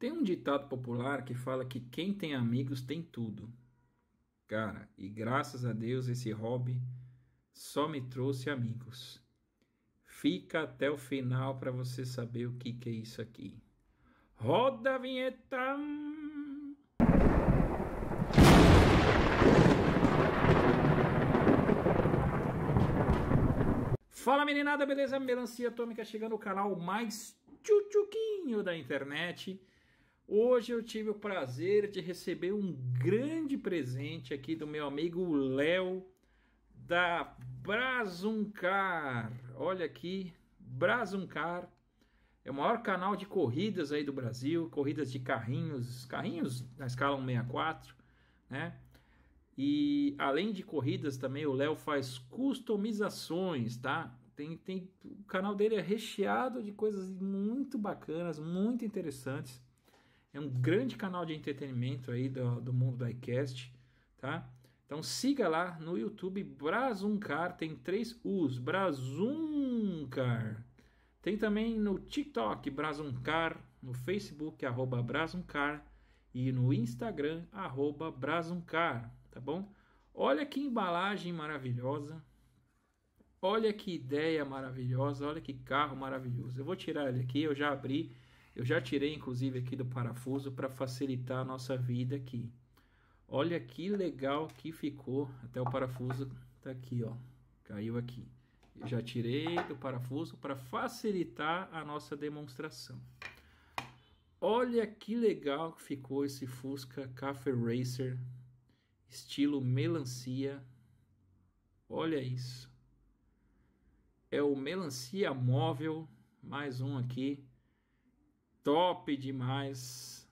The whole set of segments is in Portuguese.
Tem um ditado popular que fala que quem tem amigos tem tudo. Cara, e graças a Deus esse hobby só me trouxe amigos. Fica até o final para você saber o que, que é isso aqui. Roda a vinheta! Fala meninada, beleza? Melancia Atômica chegando no canal mais tchutchuquinho da internet. Hoje eu tive o prazer de receber um grande presente aqui do meu amigo Léo da Brazuncar. Olha aqui, Brazuncar é o maior canal de corridas aí do Brasil, corridas de carrinhos, carrinhos na escala 164, né? E além de corridas também o Léo faz customizações, tá? Tem, tem, o canal dele é recheado de coisas muito bacanas, muito interessantes. É um grande canal de entretenimento aí do, do mundo do iCast, tá? Então siga lá no YouTube Brasuncar, tem três U's, Brasuncar. Tem também no TikTok Brasuncar, no Facebook arroba Brasuncar e no Instagram arroba Brasuncar, tá bom? Olha que embalagem maravilhosa. Olha que ideia maravilhosa, olha que carro maravilhoso. Eu vou tirar ele aqui, eu já abri eu já tirei inclusive aqui do parafuso para facilitar a nossa vida aqui. Olha que legal que ficou, até o parafuso tá aqui, ó. Caiu aqui. Eu já tirei do parafuso para facilitar a nossa demonstração. Olha que legal que ficou esse Fusca Cafe Racer estilo melancia. Olha isso. É o melancia móvel, mais um aqui top demais.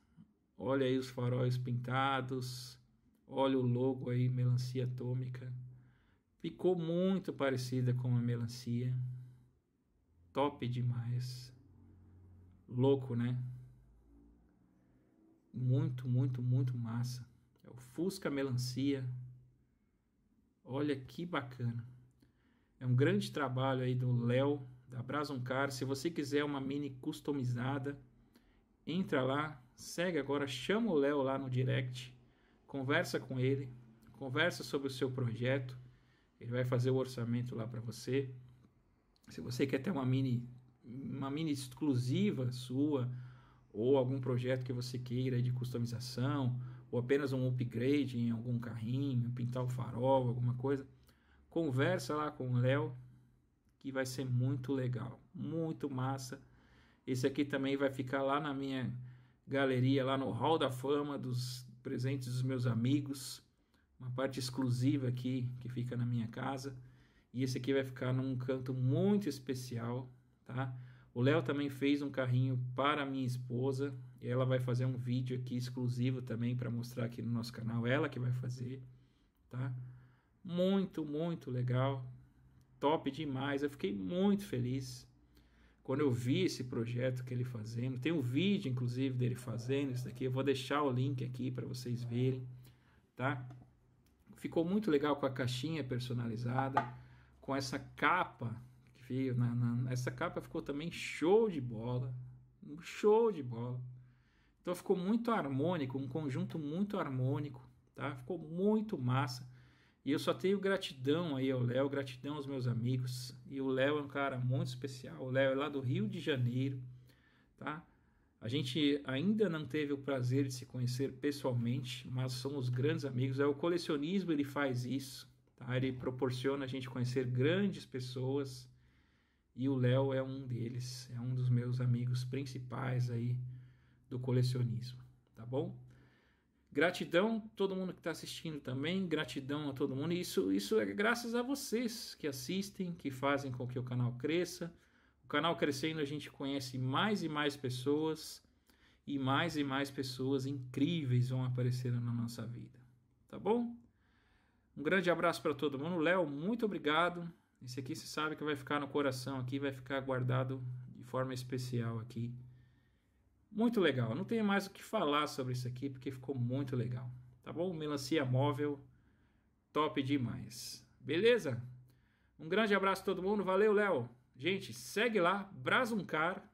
Olha aí os faróis pintados. Olha o logo aí, melancia atômica. Ficou muito parecida com a melancia. Top demais. Louco, né? Muito, muito, muito massa. É o Fusca Melancia. Olha que bacana. É um grande trabalho aí do Léo da Brazoncar. Se você quiser uma mini customizada, Entra lá, segue agora, chama o Léo lá no direct, conversa com ele, conversa sobre o seu projeto, ele vai fazer o orçamento lá para você. Se você quer ter uma mini uma mini exclusiva sua ou algum projeto que você queira de customização, ou apenas um upgrade em algum carrinho, pintar o farol, alguma coisa, conversa lá com o Léo, que vai ser muito legal, muito massa. Esse aqui também vai ficar lá na minha galeria, lá no Hall da Fama dos presentes dos meus amigos. Uma parte exclusiva aqui que fica na minha casa. E esse aqui vai ficar num canto muito especial, tá? O Léo também fez um carrinho para minha esposa. E ela vai fazer um vídeo aqui exclusivo também para mostrar aqui no nosso canal. Ela que vai fazer, tá? Muito, muito legal. Top demais. Eu fiquei muito feliz. Quando eu vi esse projeto que ele fazendo, tem um vídeo inclusive dele fazendo isso daqui, eu vou deixar o link aqui para vocês verem, tá? Ficou muito legal com a caixinha personalizada, com essa capa que veio na, na essa capa ficou também show de bola, um show de bola. Então ficou muito harmônico, um conjunto muito harmônico, tá? Ficou muito massa. E eu só tenho gratidão aí ao Léo, gratidão aos meus amigos. E o Léo é um cara muito especial. O Léo é lá do Rio de Janeiro, tá? A gente ainda não teve o prazer de se conhecer pessoalmente, mas somos grandes amigos. É o colecionismo ele faz isso, tá? Ele proporciona a gente conhecer grandes pessoas. E o Léo é um deles, é um dos meus amigos principais aí do colecionismo, tá bom? Gratidão todo mundo que está assistindo também, gratidão a todo mundo. E isso, isso é graças a vocês que assistem, que fazem com que o canal cresça. O canal crescendo, a gente conhece mais e mais pessoas, e mais e mais pessoas incríveis vão aparecer na nossa vida. Tá bom? Um grande abraço para todo mundo. Léo, muito obrigado. Esse aqui você sabe que vai ficar no coração aqui, vai ficar guardado de forma especial aqui muito legal. Não tem mais o que falar sobre isso aqui porque ficou muito legal. Tá bom? Melancia móvel, top demais. Beleza? Um grande abraço a todo mundo. Valeu, Léo. Gente, segue lá, Brazuncar,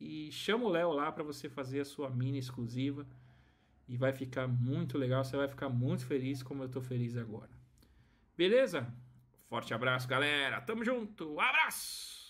e chama o Léo lá para você fazer a sua mini exclusiva e vai ficar muito legal, você vai ficar muito feliz como eu tô feliz agora. Beleza? Forte abraço, galera. Tamo junto. Abraço.